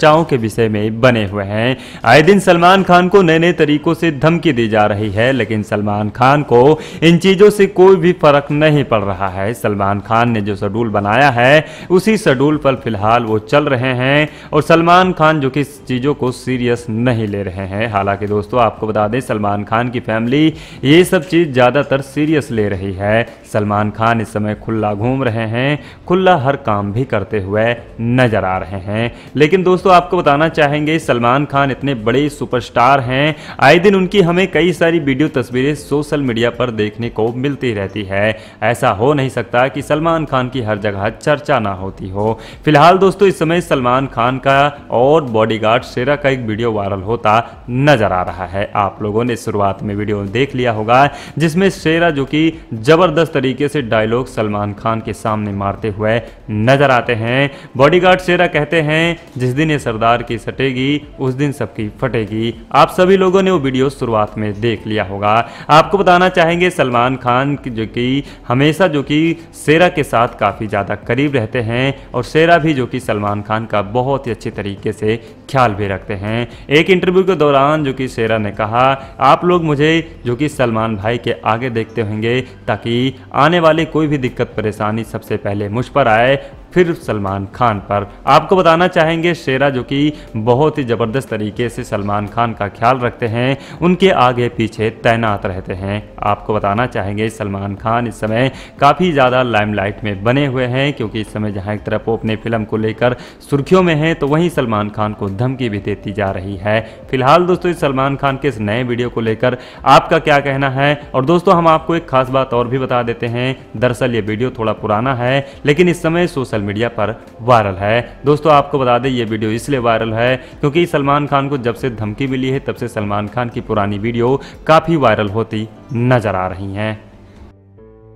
चर्चाओं के विषय में बने हुए हैं आए दिन सलमान खान को नए नए तरीकों से धमकी दी जा रही है लेकिन सलमान खान को इन चीज़ों से कोई भी फर्क नहीं पड़ रहा है सलमान खान ने जो शेड्यूल बनाया है उसी शेड्यूल पर फिलहाल वो चल रहे हैं और सलमान खान जो कि चीज़ों को सीरियस नहीं ले रहे हैं हालांकि दोस्तों आपको बता दें सलमान खान की फैमिली ये सब चीज़ ज़्यादातर सीरियस ले रही है सलमान खान इस समय खुला घूम रहे हैं खुला हर काम भी करते हुए नजर आ रहे हैं लेकिन दोस्तों आपको बताना चाहेंगे सलमान खान इतने बड़े सुपरस्टार हैं आए दिन उनकी हमें कई सारी वीडियो तस्वीरें सोशल मीडिया पर देखने को मिलती रहती है ऐसा हो नहीं सकता कि सलमान खान की हर जगह चर्चा ना होती हो फिलहाल दोस्तों इस समय सलमान खान का और बॉडीगार्ड शेरा का एक वीडियो वायरल होता नजर आ रहा है आप लोगों ने शुरुआत में वीडियो देख लिया होगा जिसमें शेरा जो कि जबरदस्त तरीके से डायलॉग सलमान खान के सामने मारते हुए नजर आते हैं बॉडीगार्ड शेरा कहते हैं जिस दिन ये सरदार की सटेगी उस दिन सबकी फटेगी आप सभी लोगों ने वो वीडियो शुरुआत में देख लिया होगा आपको बताना चाहेंगे सलमान खान जो कि हमेशा जो कि शेरा के साथ काफ़ी ज़्यादा करीब रहते हैं और शेरा भी जो कि सलमान खान का बहुत ही अच्छे तरीके से ख्याल भी रखते हैं एक इंटरव्यू के दौरान जो कि शेरा ने कहा आप लोग मुझे जो कि सलमान भाई के आगे देखते होंगे ताकि आने वाली कोई भी दिक्कत परेशानी सबसे पहले मुझ पर आए फिर सलमान खान पर आपको बताना चाहेंगे शेरा जो कि बहुत ही ज़बरदस्त तरीके से सलमान खान का ख्याल रखते हैं उनके आगे पीछे तैनात रहते हैं आपको बताना चाहेंगे सलमान खान इस समय काफ़ी ज़्यादा लाइमलाइट में बने हुए हैं क्योंकि इस समय जहाँ एक तरफ वो अपने फिल्म को लेकर सुर्खियों में हैं तो वहीं सलमान खान को धमकी भी देती जा रही है फिलहाल दोस्तों इस सलमान खान के इस नए वीडियो को लेकर आपका क्या कहना है और दोस्तों हम आपको एक खास बात और भी बता देते हैं दरअसल ये वीडियो थोड़ा पुराना है लेकिन इस समय सोशल मीडिया पर वायरल है दोस्तों आपको बता दें ये वीडियो इसलिए वायरल है क्योंकि सलमान खान को जब से धमकी मिली है तब से सलमान खान की पुरानी वीडियो काफ़ी वायरल होती नजर आ रही हैं